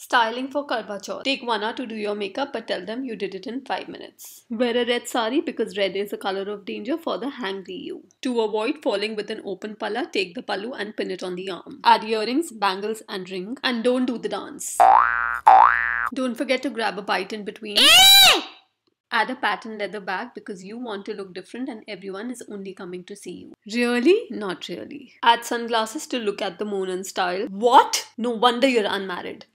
Styling for Karva Chauth. Take one hour to do your makeup but tell them you did it in 5 minutes. Wear a red sari because red is a color of danger for the hangry you. To avoid falling with an open palla, take the pallu and pin it on the arm. Add earrings, bangles and ring and don't do the dance. Don't forget to grab a bite in between. Eh! Add a patterned leather bag because you want to look different and everyone is only coming to see you. Really? Not really. Add sunglasses to look at the moon and style. What? No wonder you're unmarried.